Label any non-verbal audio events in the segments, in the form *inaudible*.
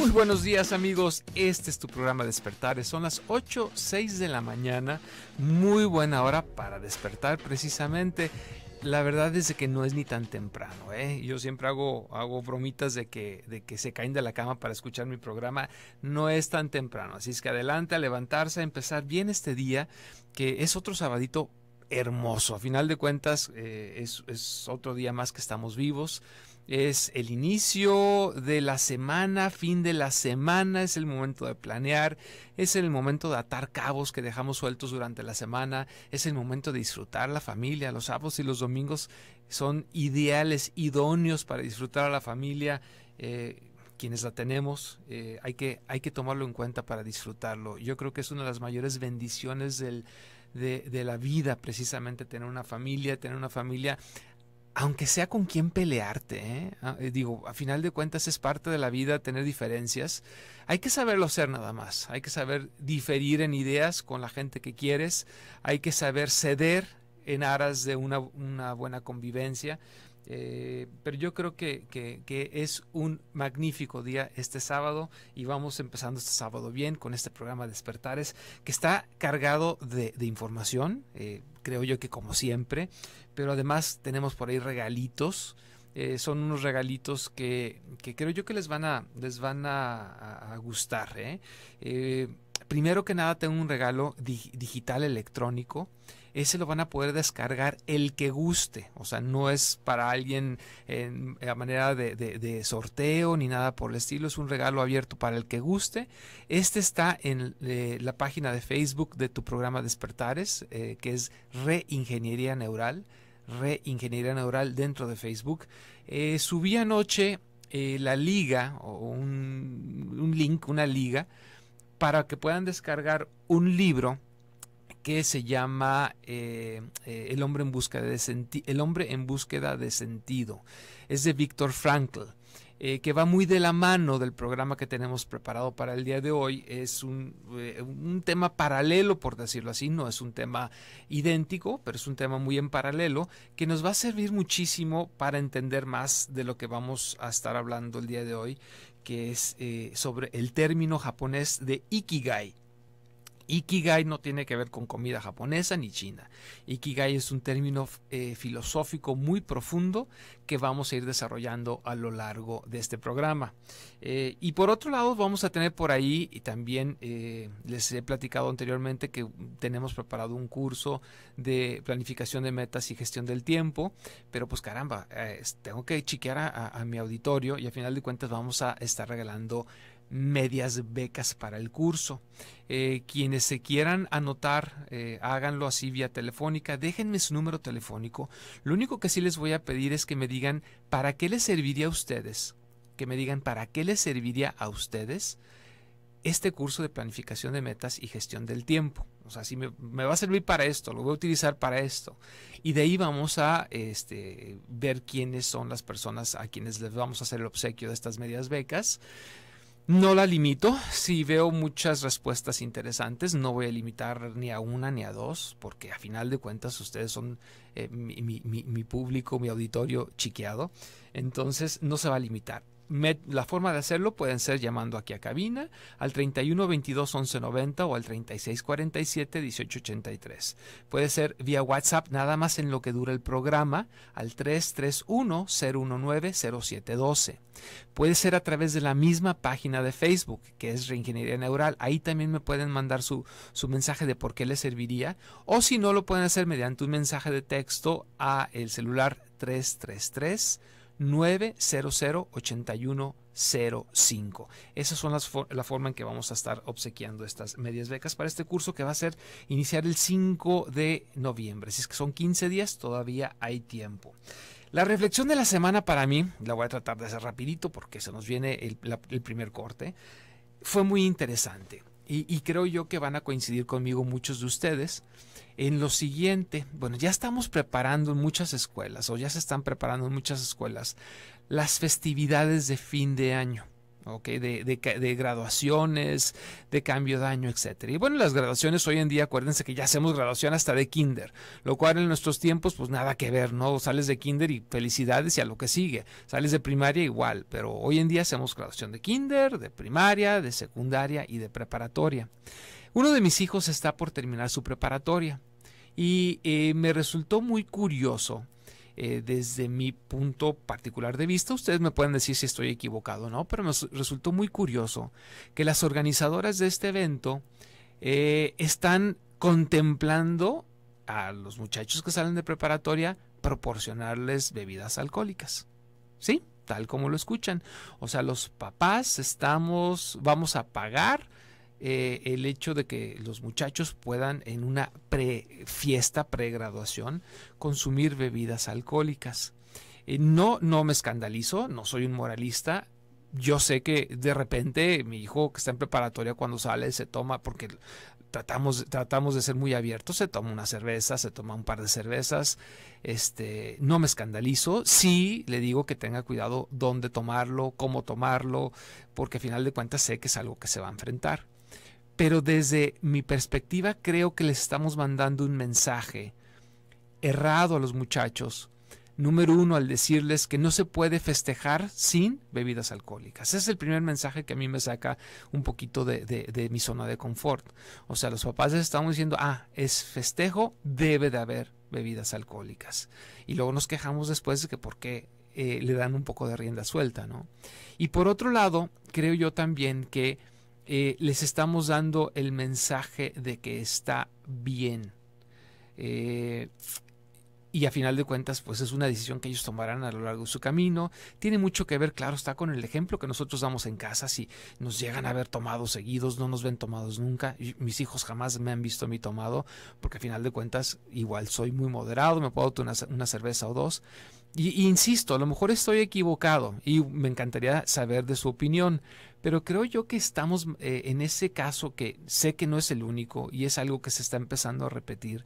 Muy buenos días amigos, este es tu programa Despertares, son las 8, 6 de la mañana, muy buena hora para despertar precisamente. La verdad es que no es ni tan temprano, ¿eh? yo siempre hago, hago bromitas de que, de que se caen de la cama para escuchar mi programa, no es tan temprano, así es que adelante a levantarse, a empezar bien este día, que es otro sabadito hermoso, a final de cuentas eh, es, es otro día más que estamos vivos, es el inicio de la semana, fin de la semana, es el momento de planear, es el momento de atar cabos que dejamos sueltos durante la semana, es el momento de disfrutar la familia. Los sábados y los domingos son ideales, idóneos para disfrutar a la familia. Eh, quienes la tenemos, eh, hay, que, hay que tomarlo en cuenta para disfrutarlo. Yo creo que es una de las mayores bendiciones del, de, de, la vida, precisamente tener una familia, tener una familia aunque sea con quien pelearte, ¿eh? Ah, eh, digo, a final de cuentas es parte de la vida tener diferencias, hay que saberlo ser nada más, hay que saber diferir en ideas con la gente que quieres, hay que saber ceder en aras de una buena convivencia eh, pero yo creo que, es un magnífico día este sábado y vamos empezando este sábado bien con este programa Despertares que está cargado de, información, eh, creo yo que como siempre, pero además tenemos por ahí regalitos. Eh, son unos regalitos que, que, creo yo que les van a, les van a, gustar. primero que nada tengo un regalo digital electrónico ese lo van a poder descargar el que guste. O sea, no es para alguien en, a manera de, sorteo ni nada por el estilo. Es un regalo abierto para el que guste. Este está en eh, la página de Facebook de tu programa Despertares, eh, que es Reingeniería Neural. Reingeniería Neural dentro de Facebook. Eh, subí anoche la liga o un, un link, una liga, para que puedan descargar un libro que se llama eh, eh, El hombre en busca de El hombre en búsqueda de sentido. Es de Víctor Frankl. Eh, que va muy de la mano del programa que tenemos preparado para el día de hoy. Es un, tema paralelo, por decirlo así, no es un tema idéntico, pero es un tema muy en paralelo, que nos va a servir muchísimo para entender más de lo que vamos a estar hablando el día de hoy, que es sobre el término japonés de Ikigai. Ikigai no tiene que ver con comida japonesa ni china. Ikigai es un término eh, filosófico muy profundo que vamos a ir desarrollando a lo largo de este programa. Eh, y por otro lado, vamos a tener por ahí, y también eh, les he platicado anteriormente que tenemos preparado un curso de planificación de metas y gestión del tiempo, pero pues caramba, tengo que chequear a, a mi auditorio y a final de cuentas vamos a estar regalando medias becas para el curso. Eh, quienes se quieran anotar, eh, háganlo así vía telefónica. Déjenme su número telefónico. Lo único que sí les voy a pedir es que me digan para qué les serviría a ustedes. Que me digan para qué les serviría a ustedes este curso de planificación de metas y gestión del tiempo. O sea, si me, va a servir para esto, lo voy a utilizar para esto. Y de ahí vamos a este, ver quiénes son las personas a quienes les vamos a hacer el obsequio de estas medias becas. No la limito. Si veo muchas respuestas interesantes, no voy a limitar ni a una ni a dos, porque a final de cuentas ustedes son eh, mi, público, mi auditorio chiqueado. Entonces no se va a limitar la forma de hacerlo pueden ser llamando aquí a cabina al 31 22 11 90 o al 36 47 18 83. Puede ser vía WhatsApp nada más en lo que dura el programa al 331 019 0712. Puede ser a través de la misma página de Facebook que es Reingeniería Neural. Ahí también me pueden mandar su, mensaje de por qué les serviría. O si no, lo pueden hacer mediante un mensaje de texto al celular 333 900-8105. Esas son las la forma en que vamos a estar obsequiando estas medias becas para este curso que va a ser iniciar el 5 de noviembre. Si es que son 15 días, todavía hay tiempo. La reflexión de la semana para mí, la voy a tratar de hacer rapidito porque se nos viene el, el primer corte, fue muy interesante y, creo yo que van a coincidir conmigo muchos de ustedes en lo siguiente. Bueno, ya estamos preparando en muchas escuelas, o ya se están preparando en muchas escuelas, las festividades de fin de año de, graduaciones, de cambio de año, etc. Y bueno, las graduaciones hoy en día, acuérdense que ya hacemos graduación hasta de kinder, lo cual en nuestros tiempos pues nada que ver, ¿no? Sales de kinder y felicidades y a lo que sigue, sales de primaria igual, pero hoy en día hacemos graduación de kinder, de primaria, de secundaria y de preparatoria. Uno de mis hijos está por terminar su preparatoria y eh, me resultó muy curioso eh, desde mi punto particular de vista. Ustedes me pueden decir si estoy equivocado o no, pero me resultó muy curioso que las organizadoras de este evento eh, están contemplando a los muchachos que salen de preparatoria proporcionarles bebidas alcohólicas. ¿Sí? Tal como lo escuchan. O sea, los papás estamos, vamos a pagar eh, el hecho de que los muchachos puedan en una pre fiesta, pregraduación, consumir bebidas alcohólicas. Eh, no, no me escandalizo, no soy un moralista, yo sé que de repente mi hijo que está en preparatoria cuando sale se toma porque tratamos tratamos de ser muy abiertos se toma una cerveza se toma un par de cervezas este no me escandalizo sí le digo que tenga cuidado dónde tomarlo cómo tomarlo porque al final de cuentas sé que es algo que se va a enfrentar pero desde mi perspectiva creo que les estamos mandando un mensaje errado a los muchachos. Número uno, al decirles que no se puede festejar sin bebidas alcohólicas. Ese es el primer mensaje que a mí me saca un poquito de, mi zona de confort. O sea, los papás les estamos diciendo, ah, es festejo, debe de haber bebidas alcohólicas. Y luego nos quejamos después de que por qué eh, le dan un poco de rienda suelta, ¿no? Y por otro lado, creo yo también que eh, les estamos dando el mensaje de que está bien. Eh, y a final de cuentas, pues es una decisión que ellos tomarán a lo largo de su camino. Tiene mucho que ver, claro, está con el ejemplo que nosotros damos en casa. Si nos llegan a ver tomados seguidos, no nos ven tomados nunca. Mis hijos jamás me han visto a mí tomado, porque a final de cuentas, igual soy muy moderado, me puedo tomar una cerveza o dos. Y, insisto, a lo mejor estoy equivocado y me encantaría saber de su opinión, pero creo yo que estamos eh, en ese caso que sé que no es el único y es algo que se está empezando a repetir.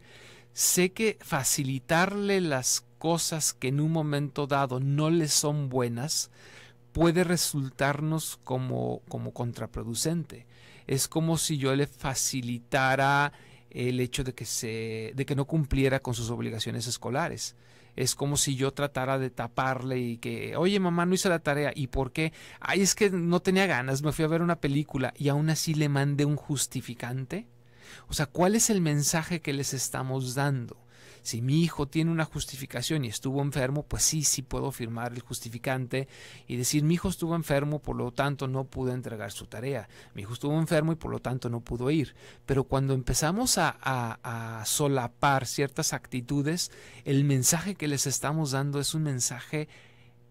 Sé que facilitarle las cosas que en un momento dado no le son buenas puede resultarnos como, como contraproducente. Es como si yo le facilitara el hecho de que, se, de que no cumpliera con sus obligaciones escolares es como si yo tratara de taparle y que, oye mamá, no hice la tarea. ¿Y por qué? Ay, es que no tenía ganas, me fui a ver una película y aún así le mandé un justificante. O sea, ¿cuál es el mensaje que les estamos dando? Si mi hijo tiene una justificación y estuvo enfermo, pues sí, sí puedo firmar el justificante y decir mi hijo estuvo enfermo, por lo tanto no pudo entregar su tarea. Mi hijo estuvo enfermo y por lo tanto no pudo ir. Pero cuando empezamos a, a solapar ciertas actitudes, el mensaje que les estamos dando es un mensaje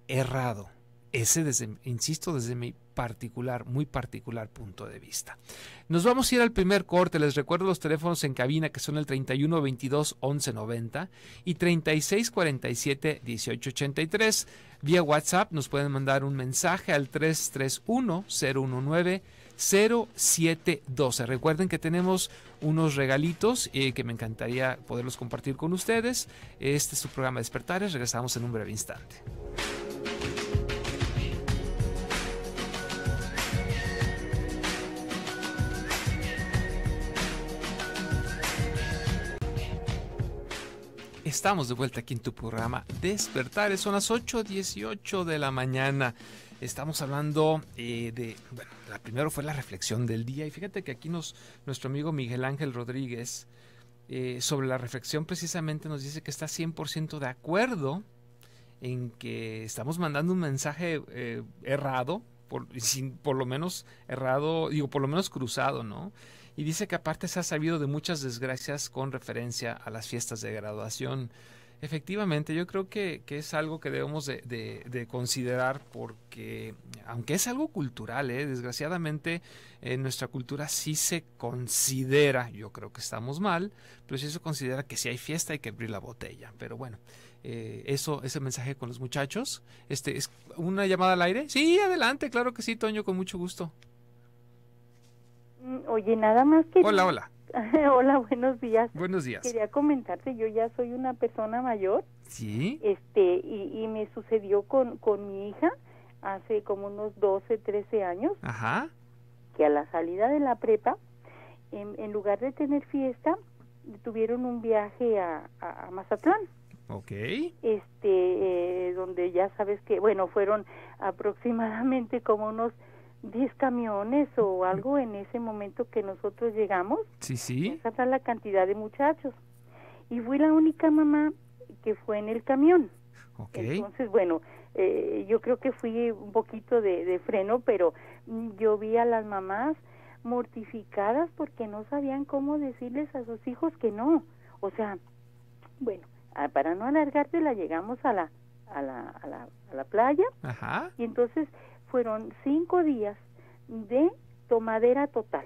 errado. Ese, insisto, desde mi particular, muy particular punto de vista. Nos vamos a ir al primer corte. Les recuerdo los teléfonos en cabina que son el 31 22 11 y 36 47 18 83. Vía WhatsApp nos pueden mandar un mensaje al 331 019 0712. Recuerden que tenemos unos regalitos y eh, que me encantaría poderlos compartir con ustedes. Este es su programa Despertares. Regresamos en un breve instante. Estamos de vuelta aquí en tu programa Despertar, Son las 8.18 de la mañana. Estamos hablando eh, de, bueno, la primera fue la reflexión del día. Y fíjate que aquí nos, nuestro amigo Miguel Ángel Rodríguez, eh, sobre la reflexión precisamente nos dice que está 100% de acuerdo en que estamos mandando un mensaje eh, errado, por, sin, por lo menos errado, digo, por lo menos cruzado, ¿no? y dice que aparte se ha sabido de muchas desgracias con referencia a las fiestas de graduación. Efectivamente, yo creo que, es algo que debemos de, considerar porque, aunque es algo cultural, ¿eh? desgraciadamente en nuestra cultura sí se considera, yo creo que estamos mal, pero sí se considera que si hay fiesta hay que abrir la botella. Pero bueno, eh, eso, ese mensaje con los muchachos. Este, ¿Es una llamada al aire? Sí, adelante, claro que sí, Toño, con mucho gusto. Mm, oye, nada más que... Hola, hola. *laughs* hola, buenos días. Buenos días. Quería comentarte, yo ya soy una persona mayor. Sí. Este, y, me sucedió con, con mi hija hace como unos 12, 13 años. Ajá. Que a la salida de la prepa, en, lugar de tener fiesta, tuvieron un viaje a, a, Mazatlán. Ok. Este, eh, donde ya sabes que, bueno, fueron aproximadamente como unos 10 camiones o algo en ese momento que nosotros llegamos. Sí, sí. Esa la cantidad de muchachos. Y fui la única mamá que fue en el camión. Entonces, bueno, eh, yo creo que fui un poquito de, freno, pero mm, yo vi a las mamás mortificadas porque no sabían cómo decirles a sus hijos que no. O sea, bueno, para no alargarte, la llegamos a la, a la, a la, a la playa. Ajá. Y entonces fueron cinco días de tomadera total.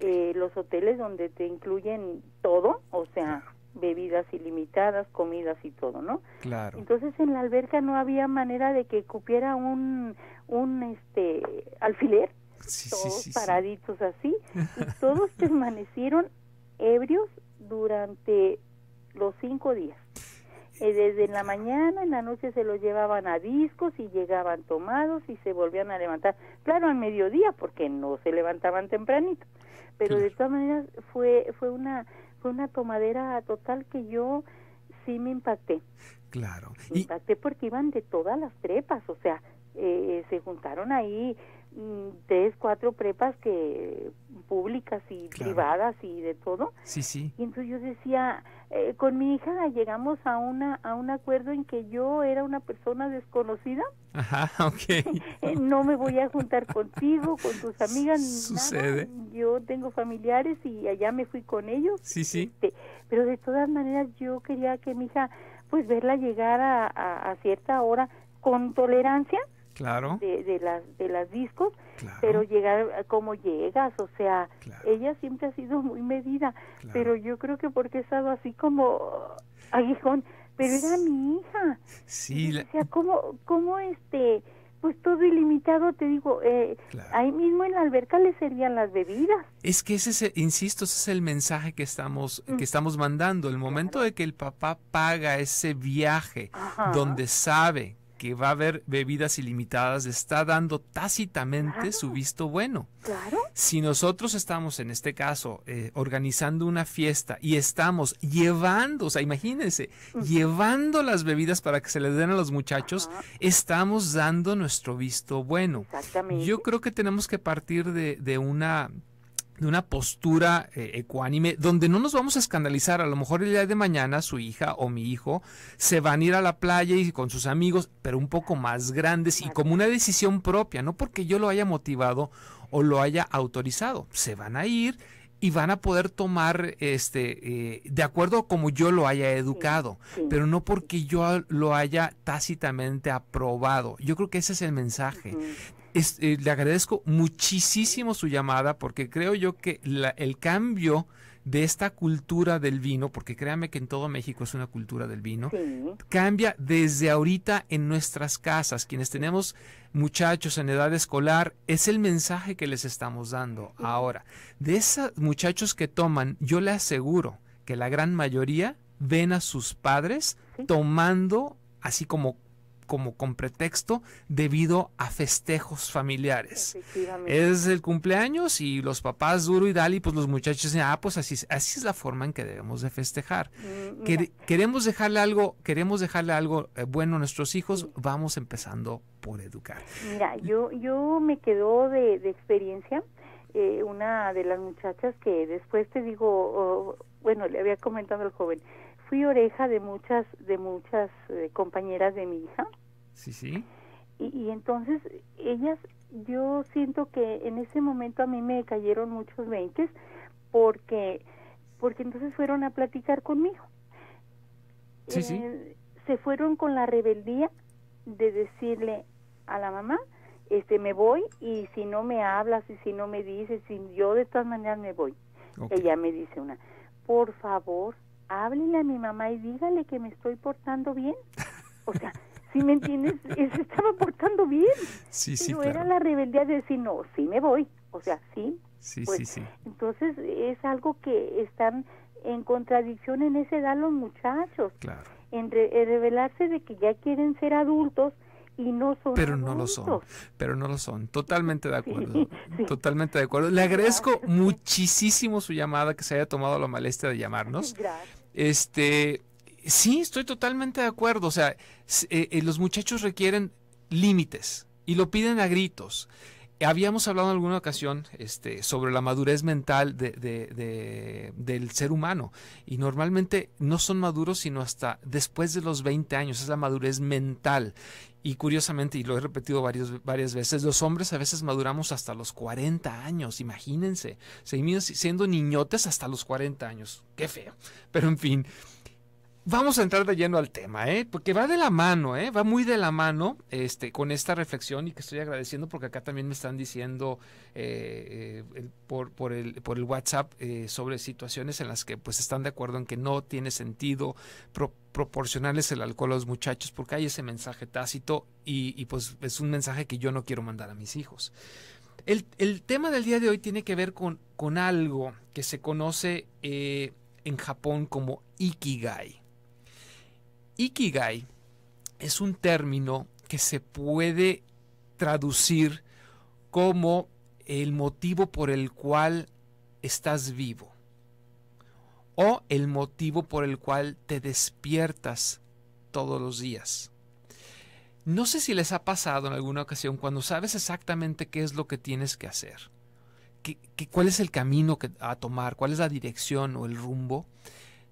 Eh, los hoteles donde te incluyen todo, o sea, bebidas ilimitadas, comidas y todo, ¿no? Claro. Entonces en la alberca no había manera de que cupiera un, un este, alfiler, todos paraditos así, y *laughs* todos permanecieron ebrios durante los cinco días. Eh, desde la mañana, en la noche se los llevaban a discos y llegaban tomados y se volvían a levantar. Claro, al mediodía, porque no se levantaban tempranito. Pero de todas maneras fue, fue, una, fue una tomadera total que yo sí me impacté. Claro. Me impacté porque iban de todas las trepas, o sea, eh, se juntaron ahí Mm, tres, cuatro prepas que públicas y privadas y de todo. Sí, sí. Y entonces yo decía, eh, con mi hija llegamos a una a un acuerdo en que yo era una persona desconocida. Ajá, *laughs* ok. Eh, no me voy a juntar contigo, con tus amigas. Sucede. Yo tengo familiares y allá me fui con ellos. Sí, sí. Este, pero de todas maneras yo quería que mi hija, pues verla llegar a cierta hora con tolerancia claro. de, de, las, de las discos, pero llegar como llegas, o sea, ella siempre ha sido muy medida, pero yo creo que porque he estado así como aguijón, pero era mi hija. Sí. O sea, ¿cómo, este pues todo ilimitado, te digo, eh, ahí mismo en la alberca le servían las bebidas. Es que ese, es, insisto, ese es el mensaje que estamos, que estamos mandando, el momento de que el papá paga ese viaje donde sabe que va a haber bebidas ilimitadas está dando tácitamente ah, su visto bueno. Claro. Si nosotros estamos, en este caso, eh, organizando una fiesta y estamos llevando, o sea, imagínense, llevando las bebidas para que se les den a los muchachos, estamos dando nuestro visto bueno. Exactamente. Yo creo que tenemos que partir de, de una de una postura eh, ecuánime, donde no nos vamos a escandalizar. A lo mejor el día de mañana su hija o mi hijo se van a ir a la playa y con sus amigos, pero un poco más grandes y como una decisión propia, no porque yo lo haya motivado o lo haya autorizado. Se van a ir y van a poder tomar este eh, de acuerdo como yo lo haya educado, pero no porque yo lo haya tácitamente aprobado. Yo creo que ese es el mensaje. Eh, le agradezco muchísimo su llamada porque creo yo que el cambio de esta cultura del vino, porque créame que en todo México es una cultura del vino, cambia desde ahorita en nuestras casas. Quienes tenemos muchachos en edad escolar, es el mensaje que les estamos dando ahora. De esos muchachos que toman, yo le aseguro que la gran mayoría ven a sus padres tomando así como como con pretexto debido a festejos familiares. Es el cumpleaños y los papás duro y dali, pues los muchachos dicen, ah, pues así, así es la forma en que debemos de festejar. Mm, queremos dejarle algo, queremos dejarle algo eh, bueno a nuestros hijos, vamos empezando por educar. Mira, yo, yo me quedo de, experiencia, eh, una de las muchachas que después te digo, bueno, le había comentado al joven, fui oreja de muchas, de muchas eh, compañeras de mi hija. Sí, sí. Y, y, entonces ellas, yo siento que en ese momento a mí me cayeron muchos veintes porque, porque entonces fueron a platicar conmigo. Sí, sí. Eh, se fueron con la rebeldía de decirle a la mamá, este, me voy y si no me hablas y si no me dices, si yo de todas maneras me voy. Ella me dice una, por favor, háblele a mi mamá y dígale que me estoy portando bien. O sea, si *laughs* me entiendes, se estaba portando bien. Sí, sí, Pero era la rebeldía de decir, no, sí me voy. O sea, sí. Sí, pues, sí, sí. Entonces es algo que están en contradicción en esa edad los muchachos. Claro. En, revelarse de que ya quieren ser adultos y no son pero no lo son pero no lo son totalmente de acuerdo totalmente de acuerdo le agradezco muchísimo su llamada que se haya tomado la molestia de llamarnos gracias. Este, sí, estoy totalmente de acuerdo. O sea, eh, eh, los muchachos requieren límites y lo piden a gritos habíamos hablado en alguna ocasión este, sobre la madurez mental del ser humano y normalmente no son maduros sino hasta después de los 20 años, es la madurez mental. Y curiosamente, y lo he repetido varias veces, los hombres a veces maduramos hasta los 40 años, imagínense, siendo niñotes hasta los 40 años, qué feo, pero en fin. Vamos a entrar de lleno al tema, ¿eh? porque va de la mano, ¿eh? va muy de la mano este, con esta reflexión y que estoy agradeciendo porque acá también me están diciendo eh, eh, por, el, WhatsApp sobre situaciones en las que pues están de acuerdo en que no tiene sentido proporcionarles el alcohol a los muchachos porque hay ese mensaje tácito y, pues es un mensaje que yo no quiero mandar a mis hijos. El, tema del día de hoy tiene que ver con algo que se conoce en Japón como Ikigai. Ikigai es un término que se puede traducir como el motivo por el cual estás vivo o el motivo por el cual te despiertas todos los días. No sé si les ha pasado en alguna ocasión cuando sabes exactamente qué es lo que tienes que hacer, cuál es el camino que, a tomar, cuál es la dirección o el rumbo,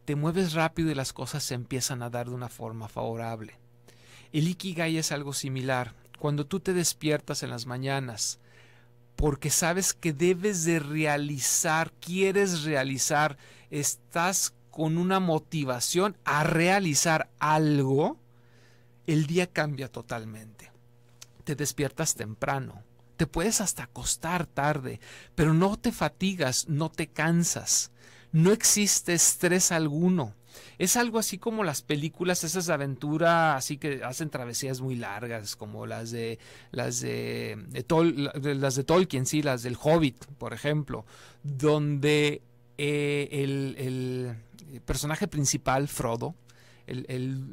te mueves rápido y las cosas se empiezan a dar de una forma favorable. El Ikigai es algo similar. Cuando tú te despiertas en las mañanas, porque sabes que debes de realizar, quieres realizar, estás con una motivación a realizar algo, el día cambia totalmente. Te despiertas temprano, te puedes hasta acostar tarde, pero no te fatigas, no te cansas no existe estrés alguno. Es algo así como las películas, esas aventuras, aventura, así que hacen travesías muy largas, como las de las de, las de Tolkien, sí, las del Hobbit, por ejemplo, donde eh, el, personaje principal, Frodo, el,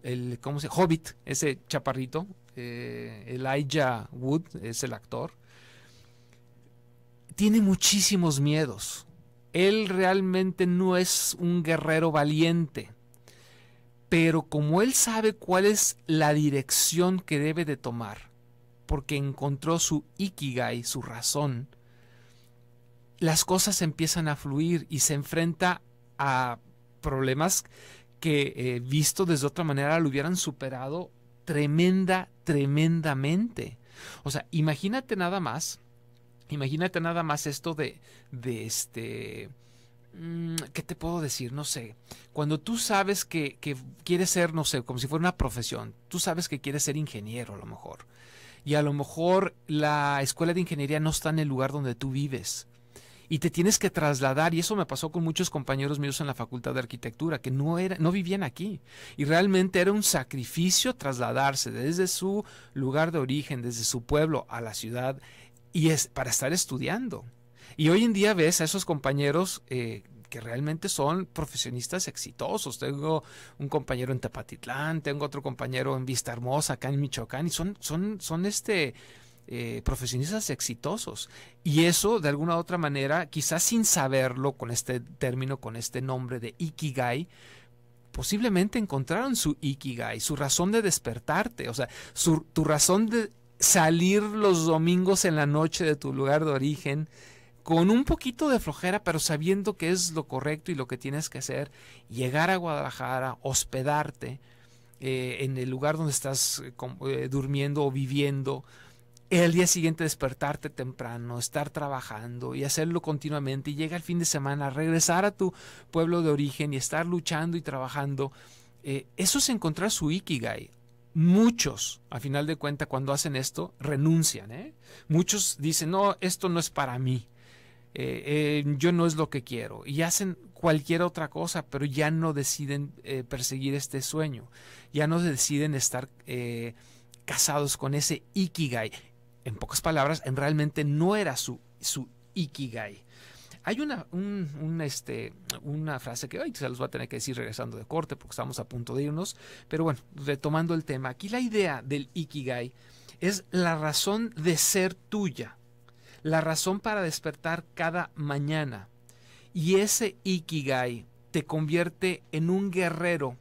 el, se Hobbit, ese chaparrito, eh, Elijah Wood es el actor, tiene muchísimos miedos él realmente no es un guerrero valiente, pero como él sabe cuál es la dirección que debe de tomar, porque encontró su ikigai, su razón, las cosas empiezan a fluir y se enfrenta a problemas que eh, visto desde otra manera lo hubieran superado tremenda, tremendamente. O sea, imagínate nada más Imagínate nada más esto de, de este... Mm, ¿Qué te puedo decir? No sé. Cuando tú sabes que, quieres ser, no sé, como si fuera una profesión, tú sabes que quieres ser ingeniero a lo mejor. Y a lo mejor la escuela de ingeniería no está en el lugar donde tú vives y te tienes que trasladar y eso me pasó con muchos compañeros míos en la Facultad de Arquitectura que no era no vivían aquí y realmente era un sacrificio trasladarse desde su lugar de origen, desde su pueblo a la ciudad y es para estar estudiando. Y hoy en día ves a esos compañeros eh, que realmente son profesionistas exitosos. Tengo un compañero en Tapatitlán, tengo otro compañero en Vista Hermosa, acá en Michoacán, y son, son, son este. Eh, profesionistas exitosos. Y eso, de alguna u otra manera, quizás sin saberlo con este término, con este nombre de Ikigai, posiblemente encontraron su Ikigai, su razón de despertarte, o sea, su, tu razón de salir los domingos en la noche de tu lugar de origen con un poquito de flojera, pero sabiendo que es lo correcto y lo que tienes que hacer, llegar a Guadalajara, hospedarte eh, en el lugar donde estás eh, eh, durmiendo o viviendo, el día siguiente despertarte temprano, estar trabajando y hacerlo continuamente, y llega el fin de semana, regresar a tu pueblo de origen y estar luchando y trabajando. eso es encontrar su ikigai. Muchos, a final de cuentas, cuando hacen esto, renuncian. ¿eh? Muchos dicen, no, esto no es para mí. Eh, eh, yo no es lo que quiero. Y hacen cualquier otra cosa, pero ya no deciden perseguir este sueño. Ya no deciden estar casados con ese ikigai. En pocas palabras, en realmente no era su, su ikigai. Hay una, este, una frase que hoy se los va a tener que decir regresando de corte porque estamos a punto de irnos, pero bueno, retomando el tema, aquí la idea del Ikigai es la razón de ser tuya, la razón para despertar cada mañana. Y ese Ikigai te convierte en un guerrero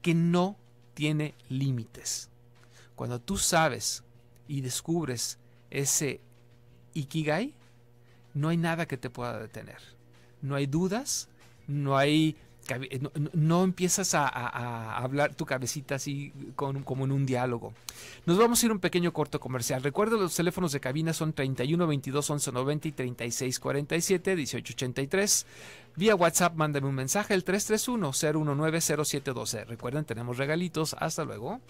que no tiene límites. Cuando tú sabes y descubres ese Ikigai, no hay nada que te pueda detener. No hay dudas, no hay... No, empiezas a, hablar tu cabecita así como en un diálogo. Nos vamos a ir a un pequeño corto comercial. Recuerda, los teléfonos de cabina son 31 22 11 90 y 36 47 18 83. Vía WhatsApp, mándame un mensaje al 331 019 0712. Recuerden, tenemos regalitos. Hasta luego.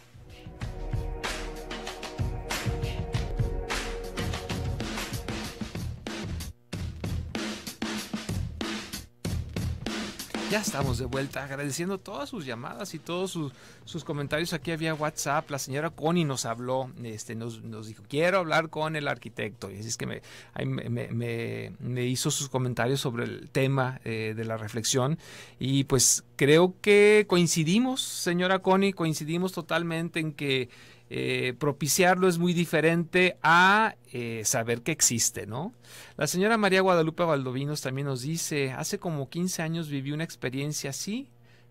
Ya estamos de vuelta, agradeciendo todas sus llamadas y todos sus, comentarios. Aquí había WhatsApp, la señora Connie nos habló, este, nos, dijo, quiero hablar con el arquitecto. Y así es que me, me, hizo sus comentarios sobre el tema eh, de la reflexión. Y pues creo que coincidimos, señora Connie, coincidimos totalmente en que eh, propiciarlo es muy diferente a eh, saber que existe, ¿no? La señora María Guadalupe Valdovinos también nos dice, hace como 15 años viví una experiencia así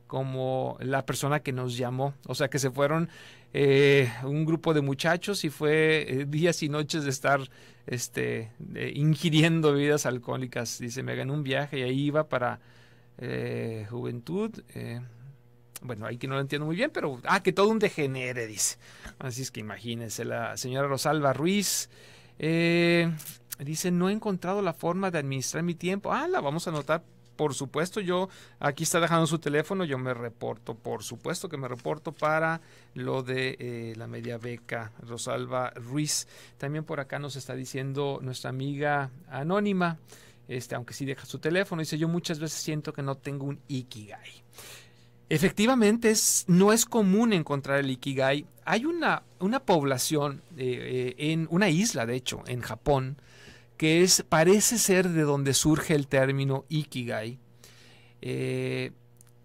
como la persona que nos llamó, o sea que se fueron eh, un grupo de muchachos y fue días y noches de estar este, ingiriendo bebidas alcohólicas, dice, me ganó un viaje y ahí iba para Juventud. Bueno, ahí que no lo entiendo muy bien, pero. Ah, que todo un degenere, dice. Así es que imagínense, la señora Rosalba Ruiz. Eh, dice: No he encontrado la forma de administrar mi tiempo. Ah, la vamos a anotar por supuesto, yo aquí está dejando su teléfono, yo me reporto, por supuesto que me reporto para lo de eh, la media beca Rosalba Ruiz. También por acá nos está diciendo nuestra amiga anónima, este, aunque sí deja su teléfono, dice yo muchas veces siento que no tengo un ikigai. Efectivamente, no es común encontrar el Ikigai. Hay una, población eh, eh, en una isla, de hecho, en Japón, que parece ser de donde surge el término Ikigai, eh,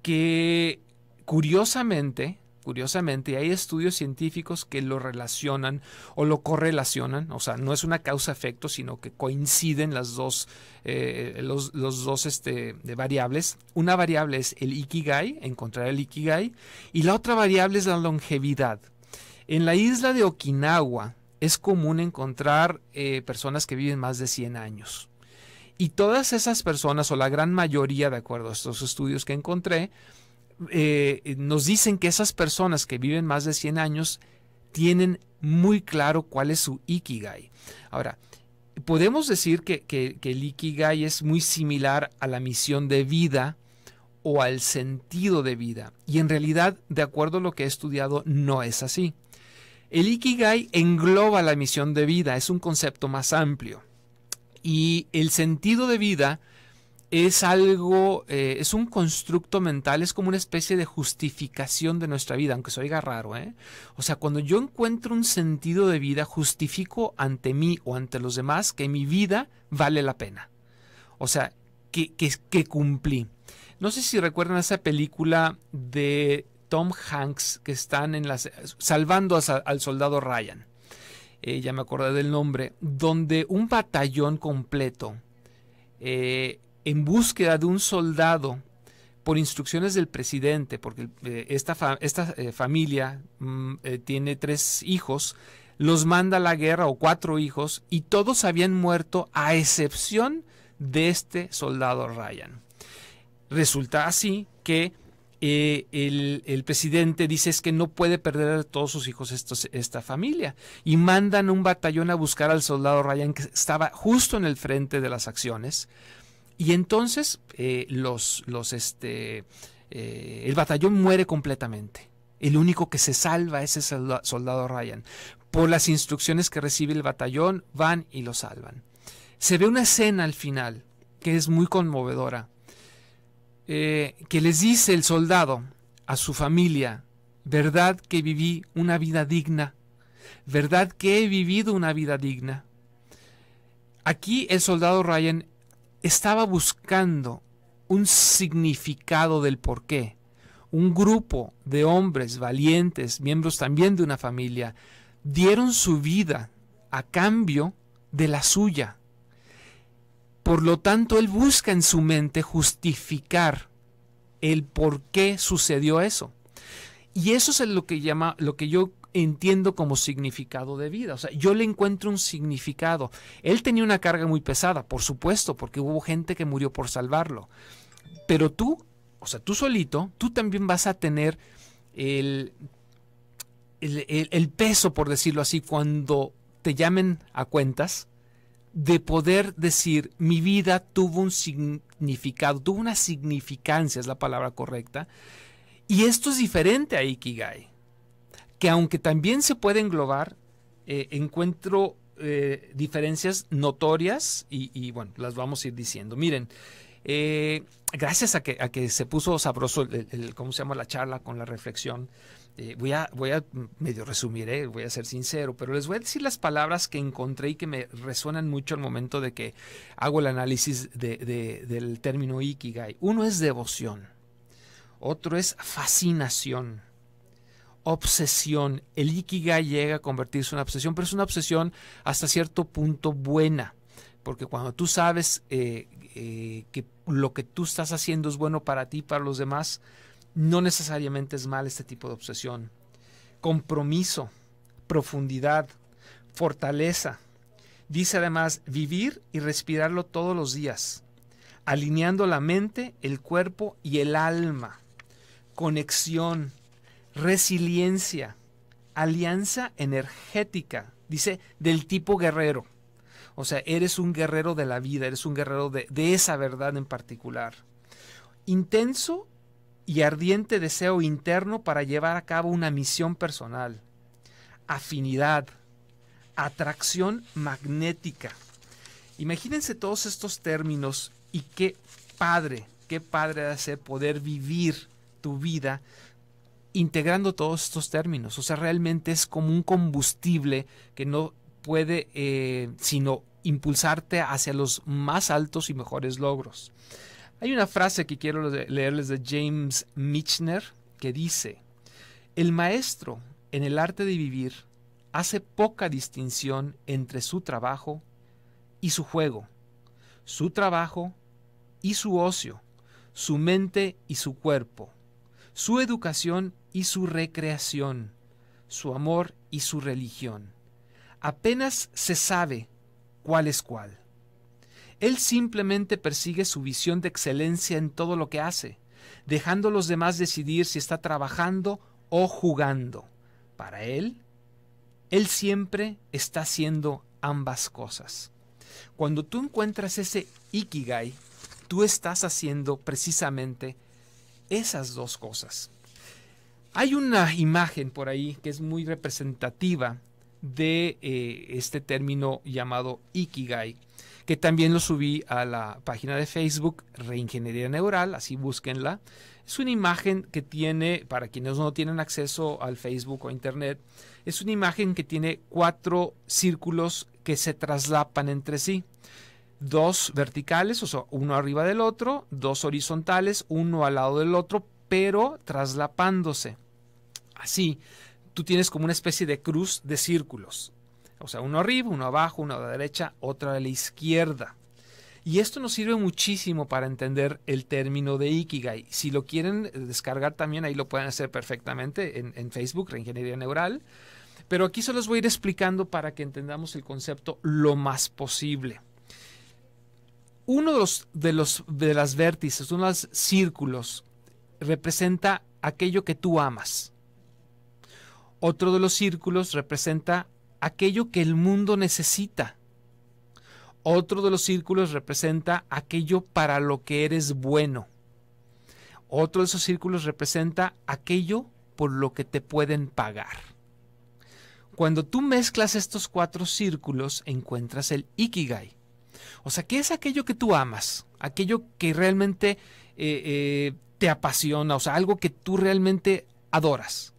que curiosamente Curiosamente, hay estudios científicos que lo relacionan o lo correlacionan, o sea, no es una causa-efecto, sino que coinciden las dos, eh, los, dos este, de variables. Una variable es el ikigai, encontrar el ikigai, y la otra variable es la longevidad. En la isla de Okinawa es común encontrar eh, personas que viven más de 100 años. Y todas esas personas, o la gran mayoría, de acuerdo a estos estudios que encontré, eh, nos dicen que esas personas que viven más de 100 años tienen muy claro cuál es su ikigai. Ahora, podemos decir que, que, el ikigai es muy similar a la misión de vida o al sentido de vida. Y en realidad, de acuerdo a lo que he estudiado, no es así. El ikigai engloba la misión de vida, es un concepto más amplio. Y el sentido de vida es algo, eh, es un constructo mental, es como una especie de justificación de nuestra vida, aunque se oiga raro, ¿eh? O sea, cuando yo encuentro un sentido de vida, justifico ante mí o ante los demás que mi vida vale la pena. O sea, que, que, que cumplí. No sé si recuerdan esa película de Tom Hanks que están en las, salvando al soldado Ryan. Eh, ya me acordé del nombre, donde un batallón completo eh, en búsqueda de un soldado por instrucciones del presidente, porque eh, esta, esta eh, familia mm, eh, tiene tres hijos, los manda a la guerra o cuatro hijos y todos habían muerto a excepción de este soldado Ryan. Resulta así que el, presidente dice es que no puede perder a todos sus hijos esta familia y mandan un batallón a buscar al soldado Ryan que estaba justo en el frente de las acciones y entonces eh, los, los este, eh, el batallón muere completamente. El único que se salva es ese soldado Ryan. Por las instrucciones que recibe el batallón, van y lo salvan. Se ve una escena al final que es muy conmovedora, eh, que les dice el soldado a su familia, verdad que viví una vida digna, verdad que he vivido una vida digna. Aquí el soldado Ryan estaba buscando un significado del porqué. Un grupo de hombres valientes, miembros también de una familia, dieron su vida a cambio de la suya. Por lo tanto, él busca en su mente justificar el por qué sucedió eso. Y eso es lo que, llama, lo que yo entiendo como significado de vida. O sea, yo le encuentro un significado. Él tenía una carga muy pesada, por supuesto, porque hubo gente que murió por salvarlo. Pero tú, o sea, tú solito, tú también vas a tener el, peso, por decirlo así, cuando te llamen a cuentas de poder decir mi vida tuvo un significado, tuvo una significancia, es la palabra correcta. Y esto es diferente a Ikigai que aunque también se puede englobar, eh, encuentro eh, diferencias notorias y, bueno, las vamos a ir diciendo. Miren, eh, gracias a que, se puso sabroso el, ¿cómo se llama? La charla con la reflexión. voy, a, voy a medio resumir, voy a ser sincero, pero les voy a decir las palabras que encontré y que me resuenan mucho al momento de que hago el análisis del término Ikigai. Uno es devoción, otro es fascinación, obsesión. El Ikigai llega a convertirse en una obsesión, pero es una obsesión hasta cierto punto buena. Porque cuando tú sabes eh, eh, que lo que tú estás haciendo es bueno para ti y para los demás, no necesariamente es mal este tipo de obsesión. Compromiso, profundidad, fortaleza. Dice además vivir y respirarlo todos los días, alineando la mente, el cuerpo y el alma. Conexión, resiliencia, alianza energética, dice, del tipo guerrero. O sea, eres un guerrero de la vida, eres un guerrero de, esa verdad en particular. Intenso y ardiente deseo interno para llevar a cabo una misión personal. Afinidad, atracción magnética. Imagínense todos estos términos y qué padre, qué padre hace poder vivir tu vida integrando todos estos términos. O sea, realmente es como un combustible que no puede eh, sino impulsarte hacia los más altos y mejores logros. Hay una frase que quiero leerles de James Michener que dice, el maestro en el arte de vivir hace poca distinción entre su trabajo y su juego, su trabajo y su ocio, su mente y su cuerpo, su educación y su recreación, su amor y su religión. Apenas se sabe cuál es cuál. Él simplemente persigue su visión de excelencia en todo lo que hace, dejando a los demás decidir si está trabajando o jugando. Para él, él siempre está haciendo ambas cosas. Cuando tú encuentras ese ikigai, tú estás haciendo precisamente esas dos cosas. Hay una imagen por ahí que es muy representativa de eh, este término llamado Ikigai, que también lo subí a la página de Facebook Reingeniería Neural, así búsquenla. Es una imagen que tiene, para quienes no tienen acceso al Facebook o Internet, es una imagen que tiene cuatro círculos que se traslapan entre sí. Dos verticales, o uno arriba del otro, dos horizontales, uno al lado del otro, pero traslapándose así, tú tienes como una especie de cruz de círculos. O sea, uno arriba, uno abajo, uno a la derecha, otro a la izquierda. Y esto nos sirve muchísimo para entender el término de Ikigai. Si lo quieren descargar también, ahí lo pueden hacer perfectamente en, en Facebook, Reingeniería Neural. Pero aquí solo les voy a ir explicando para que entendamos el concepto lo más posible. Uno de los, las vértices, uno de los círculos, representa aquello que tú amas. Otro de los círculos representa aquello que el mundo necesita. Otro de los círculos representa aquello para lo que eres bueno. Otro de esos círculos representa aquello por lo que te pueden pagar. Cuando tú mezclas estos cuatro círculos encuentras el ikigai. O sea, ¿qué es aquello que tú amas? Aquello que realmente eh, eh, te apasiona, o sea, algo que tú realmente adoras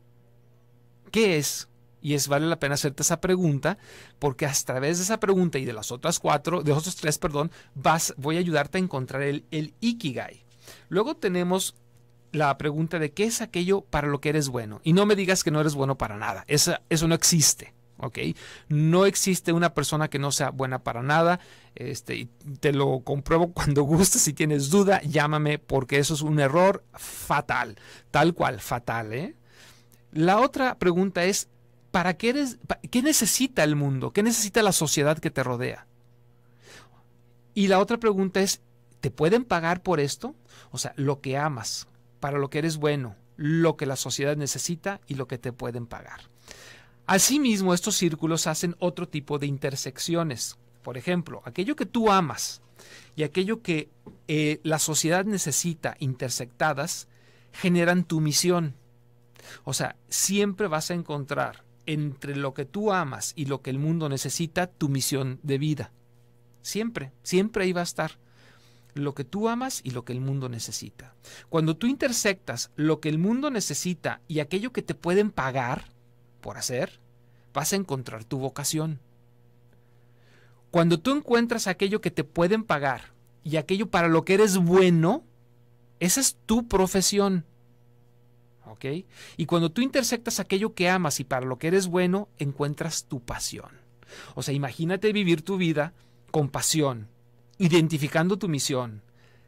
qué es? Y es vale la pena hacerte esa pregunta, porque a través de esa pregunta y de las otras cuatro, de los otros tres, perdón, vas, voy a ayudarte a encontrar el, el Ikigai. Luego tenemos la pregunta de qué es aquello para lo que eres bueno. Y no me digas que no eres bueno para nada. eso no existe. ¿ok? No existe una persona que no sea buena para nada. Este, te lo compruebo *laughs* cuando gustes. Si tienes duda, llámame porque eso es un error fatal. Tal cual, fatal, ¿eh? La otra pregunta es, ¿para qué, eres, qué necesita el mundo? ¿Qué necesita la sociedad que te rodea? Y la otra pregunta es, ¿te pueden pagar por esto? O sea, lo que amas, para lo que eres bueno, lo que la sociedad necesita y lo que te pueden pagar. Asimismo, estos círculos hacen otro tipo de intersecciones. Por ejemplo, aquello que tú amas y aquello que eh, la sociedad necesita intersectadas generan tu misión. O sea, siempre vas a encontrar entre lo que tú amas y lo que el mundo necesita tu misión de vida. Siempre, siempre ahí va a estar lo que tú amas y lo que el mundo necesita. Cuando tú intersectas lo que el mundo necesita y aquello que te pueden pagar por hacer, vas a encontrar tu vocación. Cuando tú encuentras aquello que te pueden pagar y aquello para lo que eres bueno, esa es tu profesión. Y cuando tú intersectas aquello que amas y para lo que eres bueno, encuentras tu pasión. O sea, imagínate vivir tu vida con pasión, identificando tu misión,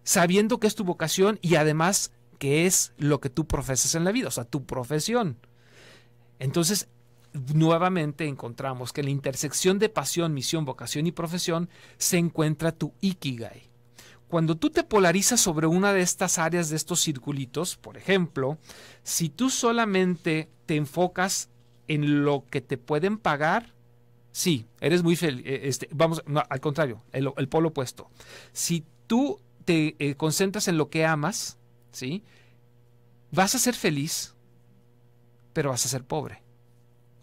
sabiendo que es tu vocación y además que es lo que tú profesas en la vida, o sea, tu profesión. Entonces, nuevamente encontramos que en la intersección de pasión, misión, vocación y profesión se encuentra tu ikigai. Cuando tú te polarizas sobre una de estas áreas de estos circulitos, por ejemplo, si tú solamente te enfocas en lo que te pueden pagar, sí, eres muy feliz. Eh, este, vamos, al contrario, el, polo opuesto. Si tú te eh, concentras en lo que amas, ¿sí? Vas a ser feliz, pero vas a ser pobre.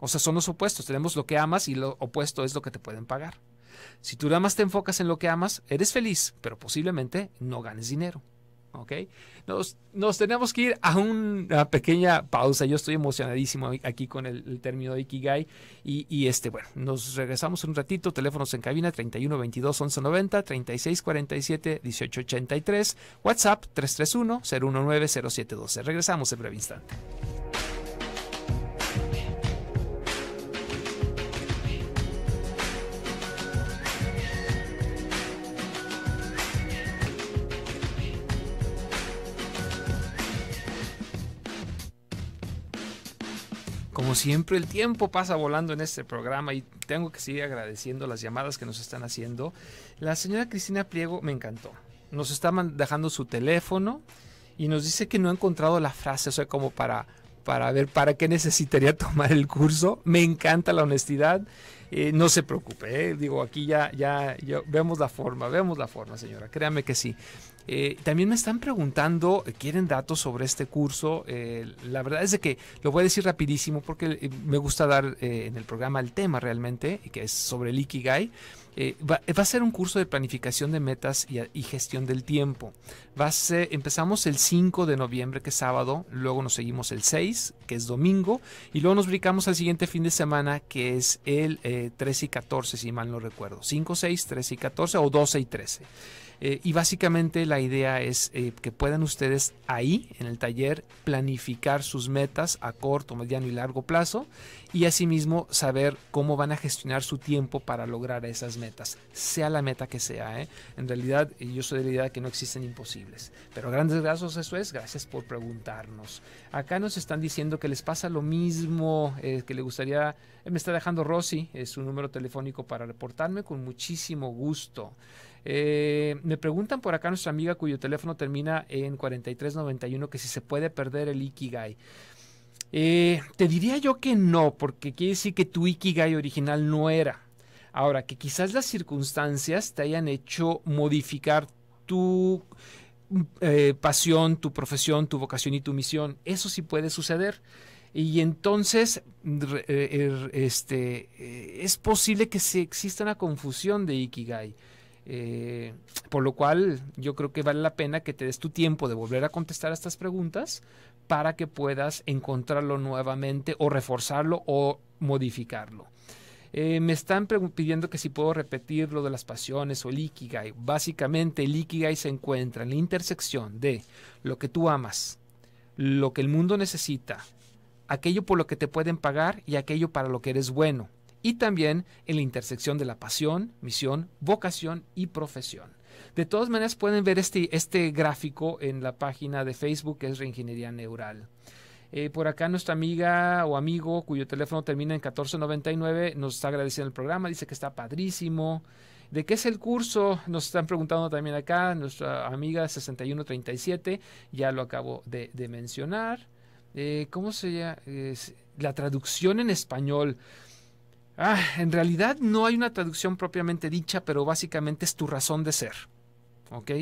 O sea, son los opuestos. Tenemos lo que amas y lo opuesto es lo que te pueden pagar. Si tú nada más te enfocas en lo que amas, eres feliz, pero posiblemente no ganes dinero. ¿Ok? Nos, tenemos que ir a una pequeña pausa. Yo estoy emocionadísimo aquí con el, término de Ikigai. Y, este, bueno, nos regresamos en un ratito. Teléfonos en cabina 31 22 11 90 36 47 18 83. WhatsApp 331 019 0712. Regresamos en breve instante. siempre, el tiempo pasa volando en este programa y tengo que seguir agradeciendo las llamadas que nos están haciendo. La señora Cristina Pliego me encantó. Nos está dejando su teléfono y nos dice que no ha encontrado la frase, o sea, como para, para ver para qué necesitaría *laughs* tomar el curso. Me encanta la honestidad. Eh, no se preocupe, eh. digo, aquí ya, ya, ya, vemos la forma, vemos la forma, señora. Créame que sí. Eh, también me están preguntando, eh, quieren datos sobre este curso. Eh, la verdad es de que lo voy a decir rapidísimo porque eh, me gusta dar en el programa el tema realmente, que es sobre el Ikigai. Va, a ser un curso de planificación de metas y gestión del tiempo empezamos el 5 de noviembre, que es sábado, luego nos seguimos el 6, que es domingo, y luego nos brincamos al siguiente fin de semana, que es el 13 eh, y 14, si mal no recuerdo. 5, 6, 13 y 14 o 12 y 13. Eh, y básicamente la idea es eh, que puedan ustedes ahí en el taller planificar sus metas a corto, mediano y largo plazo y asimismo saber cómo van a gestionar su tiempo para lograr esas metas, sea la meta que sea. En realidad yo soy de la idea que no existen imposibles. Pero grandes gracias, eso es. Gracias por preguntarnos. Acá nos están diciendo que les pasa lo mismo, eh, que le gustaría. Eh, me está dejando Rosy es su número telefónico para reportarme con muchísimo gusto. Eh, me preguntan por acá nuestra amiga cuyo teléfono termina en 4391 que si se puede perder el Ikigai. te diría yo que no, porque quiere decir que tu Ikigai original no era. Ahora, que quizás las circunstancias te hayan hecho modificar tu eh, pasión, tu profesión, tu vocación y tu misión. Eso sí puede suceder. Y entonces eh, er, este, eh, es posible que se exista una confusión de Ikigai. por lo cual yo creo que vale la pena que te des tu tiempo de volver a contestar estas preguntas para que puedas encontrarlo nuevamente o reforzarlo o modificarlo. Eh, me están pidiendo que si puedo repetir lo de las pasiones o el Ikigai. Básicamente el Ikigai se encuentra en la intersección de lo que tú amas, lo que el mundo necesita, aquello por lo que te pueden pagar y aquello para lo que eres bueno. Y también en la intersección de la pasión, misión, vocación y profesión. De todas maneras pueden ver este, este gráfico en la página de Facebook que es Reingeniería Neural. Eh, por acá nuestra amiga o amigo cuyo teléfono termina en 1499 nos está agradeciendo el programa, dice que está padrísimo. ¿De qué es el curso? Nos están preguntando también acá, nuestra amiga 6137, ya lo acabo de, mencionar. Eh, ¿Cómo se la traducción en español. Ah, en realidad no hay una traducción propiamente dicha, pero básicamente es tu razón de ser. ¿Ok?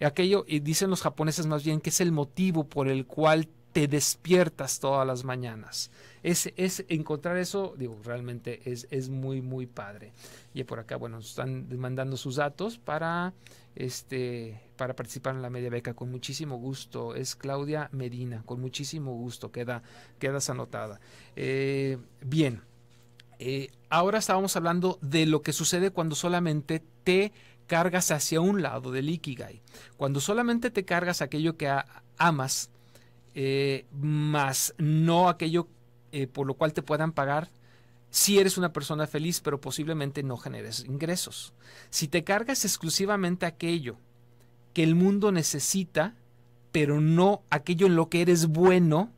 Aquello, y dicen los japoneses más bien que es el motivo por el cual te despiertas todas las mañanas. Es, es encontrar eso, digo, realmente es, muy, muy padre. Y por acá, bueno, nos están mandando sus datos para, este, para participar en la media beca con muchísimo gusto. Es Claudia Medina, con muchísimo gusto, queda, quedas anotada. Eh, bien, eh, ahora estábamos hablando de lo que sucede cuando solamente te cargas hacia un lado del Ikigai. Cuando solamente te cargas aquello que amas, eh, más no aquello eh, por lo cual te puedan pagar si eres una persona feliz, pero posiblemente no generes ingresos. Si te cargas exclusivamente aquello que el mundo necesita, pero no aquello en lo que eres bueno,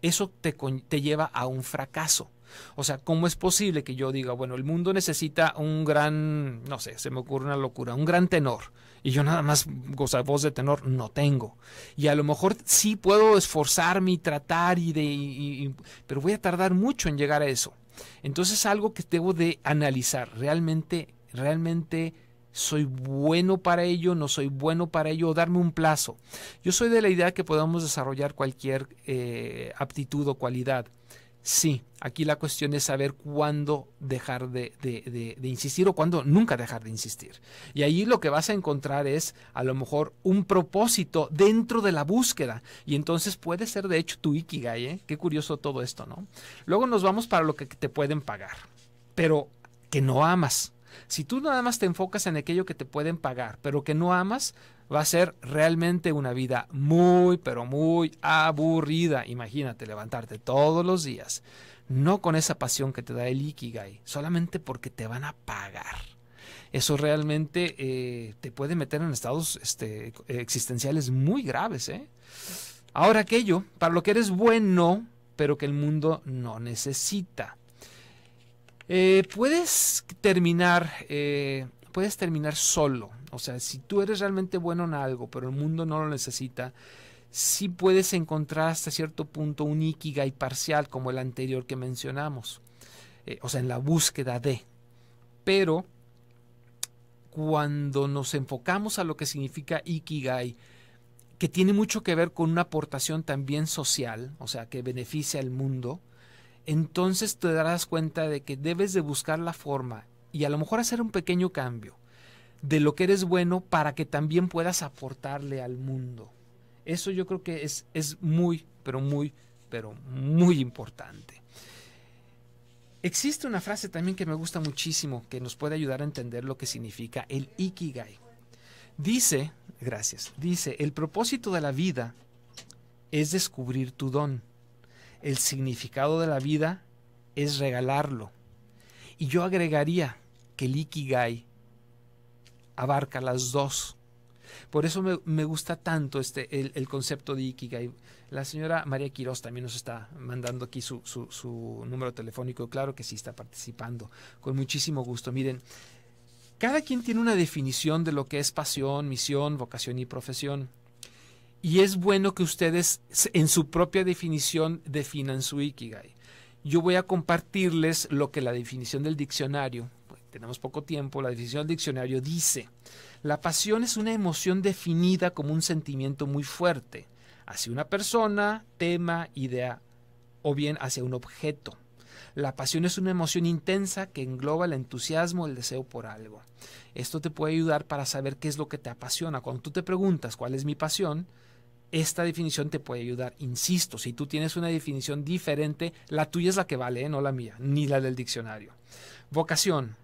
eso te, te lleva a un fracaso. O sea, ¿cómo es posible que yo diga, bueno, el mundo necesita un gran, no sé, se me ocurre una locura, un gran tenor? Y yo nada más, o voz de tenor no tengo. Y a lo mejor sí puedo esforzarme y tratar, y de, pero voy a tardar mucho en llegar a eso. Entonces es algo que debo de analizar, realmente, realmente soy bueno para ello, no soy bueno para ello, darme un plazo. Yo soy de la idea que podamos desarrollar cualquier eh, aptitud o cualidad Sí, aquí la cuestión es saber cuándo dejar de, insistir o cuándo nunca dejar de insistir. Y ahí lo que vas a encontrar es a lo mejor un propósito dentro de la búsqueda. Y entonces puede ser de hecho tu ikigai. ¿eh? Qué curioso todo esto, ¿no? Luego nos vamos para lo que te pueden pagar, pero que no amas. Si tú nada más te enfocas en aquello que te pueden pagar, pero que no amas, va a ser realmente una vida muy, pero muy aburrida. Imagínate levantarte todos los días, no con esa pasión que te da el Ikigai, solamente porque te van a pagar. Eso realmente eh, te puede meter en estados este, existenciales muy graves. ¿eh? Ahora aquello, para lo que eres bueno, pero que el mundo no necesita. Eh, puedes terminar, eh, puedes terminar solo. O sea, si tú eres realmente bueno en algo, pero el mundo no lo necesita, sí puedes encontrar hasta cierto punto un ikigai parcial como el anterior que mencionamos. Eh, o sea, en la búsqueda de. Pero cuando nos enfocamos a lo que significa ikigai, que tiene mucho que ver con una aportación también social, o sea, que beneficia al mundo, entonces te darás cuenta de que debes de buscar la forma y a lo mejor hacer un pequeño cambio de lo que eres bueno para que también puedas aportarle al mundo. Eso yo creo que es, muy, pero muy, pero muy importante. Existe una frase también que me gusta muchísimo, que nos puede ayudar a entender lo que significa el Ikigai. Dice, gracias, dice, el propósito de la vida es descubrir tu don el significado de la vida es regalarlo. Y yo agregaría que el Ikigai abarca las dos. Por eso me, gusta tanto este, el, concepto de Ikigai. La señora María Quirós también nos está mandando aquí su, su, su número telefónico. Claro que sí está participando. Con muchísimo gusto. Miren, cada quien tiene una definición de lo que es pasión, misión, vocación y profesión. Y es bueno que ustedes en su propia definición definan su Ikigai. Yo voy a compartirles lo que la definición del diccionario, pues, tenemos poco tiempo, la definición del diccionario dice, la pasión es una emoción definida como un sentimiento muy fuerte hacia una persona, tema, idea o bien hacia un objeto. La pasión es una emoción intensa que engloba el entusiasmo, el deseo por algo. Esto te puede ayudar para saber qué es lo que te apasiona. Cuando tú te preguntas cuál es mi pasión, esta definición te puede ayudar. Insisto, si tú tienes una definición diferente, la tuya es la que vale, ¿eh? no la mía, ni la del diccionario. Vocación.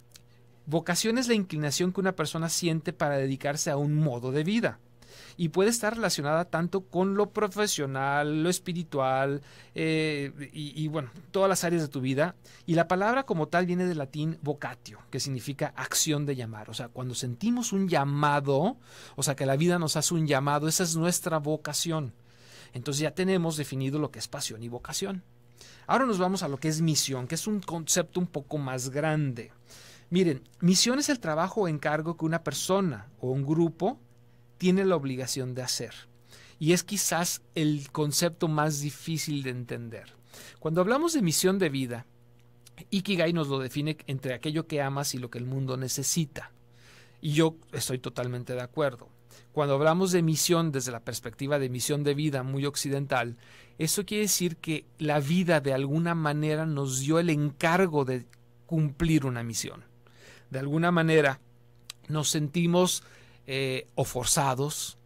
Vocación es la inclinación que una persona siente para dedicarse a un modo de vida y puede estar relacionada tanto con lo profesional, lo espiritual eh, y, y, bueno, todas las áreas de tu vida. Y la palabra como tal viene del latín vocatio, que significa acción de llamar. O sea, cuando sentimos un llamado, o sea, que la vida nos hace un llamado, esa es nuestra vocación. Entonces ya tenemos definido lo que es pasión y vocación. Ahora nos vamos a lo que es misión, que es un concepto un poco más grande. Miren, misión es el trabajo o encargo que una persona o un grupo tiene la obligación de hacer. Y es quizás el concepto más difícil de entender. Cuando hablamos de misión de vida, Ikigai nos lo define entre aquello que amas y lo que el mundo necesita. Y yo estoy totalmente de acuerdo. Cuando hablamos de misión desde la perspectiva de misión de vida muy occidental, eso quiere decir que la vida de alguna manera nos dio el encargo de cumplir una misión. De alguna manera nos sentimos eh, o forzados,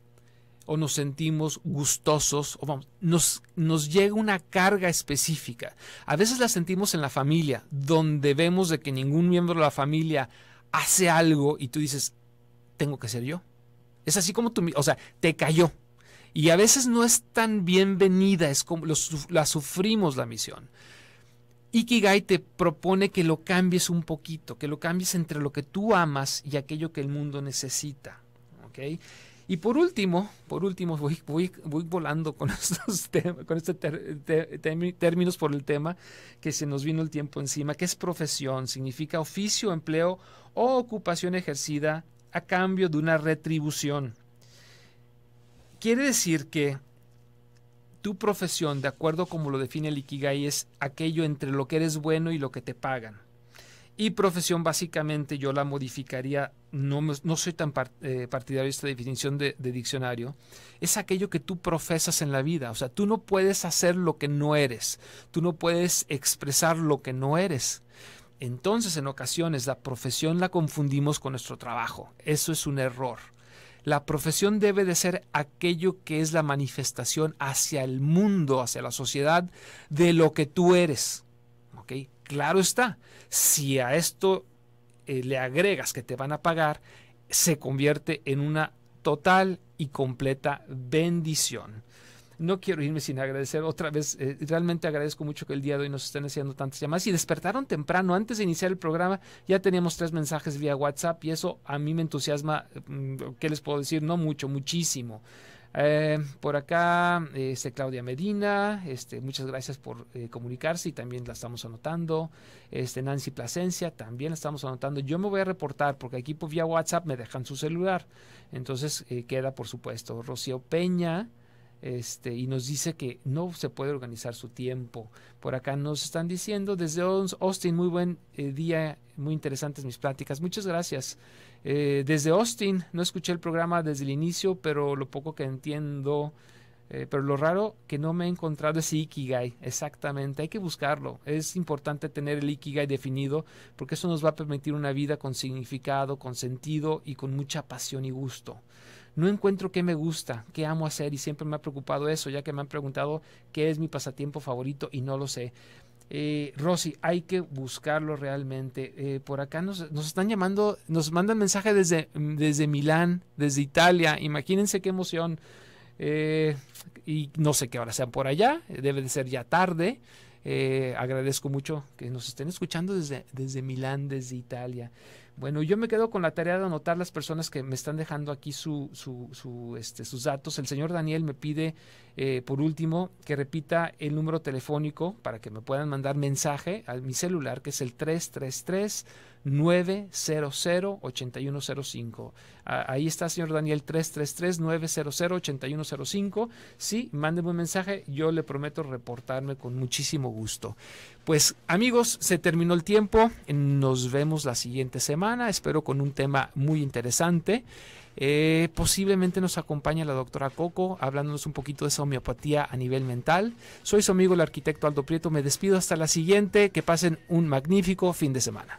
o nos sentimos gustosos, o vamos, nos, nos llega una carga específica. A veces la sentimos en la familia, donde vemos de que ningún miembro de la familia hace algo y tú dices, tengo que ser yo. Es así como tú, o sea, te cayó. Y a veces no es tan bienvenida, es como la sufrimos la misión. Ikigai te propone que lo cambies un poquito, que lo cambies entre lo que tú amas y aquello que el mundo necesita. Y por último, por último, voy, volando con *laughs* estos con estos términos por el tema que se nos vino el tiempo encima, que es profesión, significa oficio, empleo o ocupación ejercida a cambio de una retribución. Quiere decir que tu profesión, de acuerdo como lo define el Ikigai, es aquello entre lo que eres bueno y lo que te pagan. Y profesión, básicamente, yo la modificaría, no, no soy tan eh, partidario de esta definición de, diccionario, es aquello que tú profesas en la vida. O sea, tú no puedes hacer lo que no eres, tú no puedes expresar lo que no eres. Entonces, en ocasiones, la profesión la confundimos con nuestro trabajo. Eso es un error. La profesión debe de ser aquello que es la manifestación hacia el mundo, hacia la sociedad, de lo que tú eres. ¿Okay? Claro está, si a esto eh, le agregas que te van a pagar, se convierte en una total y completa bendición. No quiero irme sin agradecer otra vez. Eh, realmente agradezco mucho que el día de hoy nos estén haciendo tantas llamadas. Y despertaron temprano, antes de iniciar el programa, ya teníamos tres mensajes vía WhatsApp y eso a mí me entusiasma, mm, ¿qué les puedo decir? No mucho, muchísimo. Eh, por acá, este, Claudia Medina, este, muchas gracias por eh, comunicarse y también la estamos anotando. Este, Nancy Plasencia, también la estamos anotando. Yo me voy a reportar porque aquí por vía WhatsApp me dejan su celular. Entonces eh, queda, por supuesto, Rocío Peña. Este, y nos dice que no se puede organizar su tiempo. Por acá nos están diciendo desde Austin, muy buen eh, día, muy interesantes mis pláticas, muchas gracias. Eh, desde Austin, no escuché el programa desde el inicio, pero lo poco que entiendo, eh, pero lo raro que no me he encontrado es Ikigai, exactamente, hay que buscarlo, es importante tener el Ikigai definido porque eso nos va a permitir una vida con significado, con sentido y con mucha pasión y gusto no encuentro qué me gusta, qué amo hacer y siempre me ha preocupado eso, ya que me han preguntado qué es mi pasatiempo favorito y no lo sé. Eh, Rosy, hay que buscarlo realmente. Eh, por acá nos, están llamando, nos mandan mensaje desde, mm, desde Milán, desde Italia. Imagínense qué emoción. Eh, y no sé qué hora sean por allá, eh, debe de ser ya tarde. agradezco mucho que nos estén escuchando desde, desde Milán, desde Italia. Bueno, yo me quedo con la tarea de anotar las personas que me están dejando aquí su, este, sus datos. El señor Daniel me pide, eh, por último, que repita el número telefónico para que me puedan mandar mensaje a mi celular, que es el 333. 900-8105. Ahí está, señor Daniel, 333 900 Sí, mándeme un mensaje, yo le prometo reportarme con muchísimo gusto. Pues amigos, se terminó el tiempo, nos vemos la siguiente semana, espero con un tema muy interesante. Eh, posiblemente nos acompañe la doctora Coco hablándonos un poquito de esa homeopatía a nivel mental. Soy su amigo el arquitecto Aldo Prieto, me despido hasta la siguiente, que pasen un magnífico fin de semana.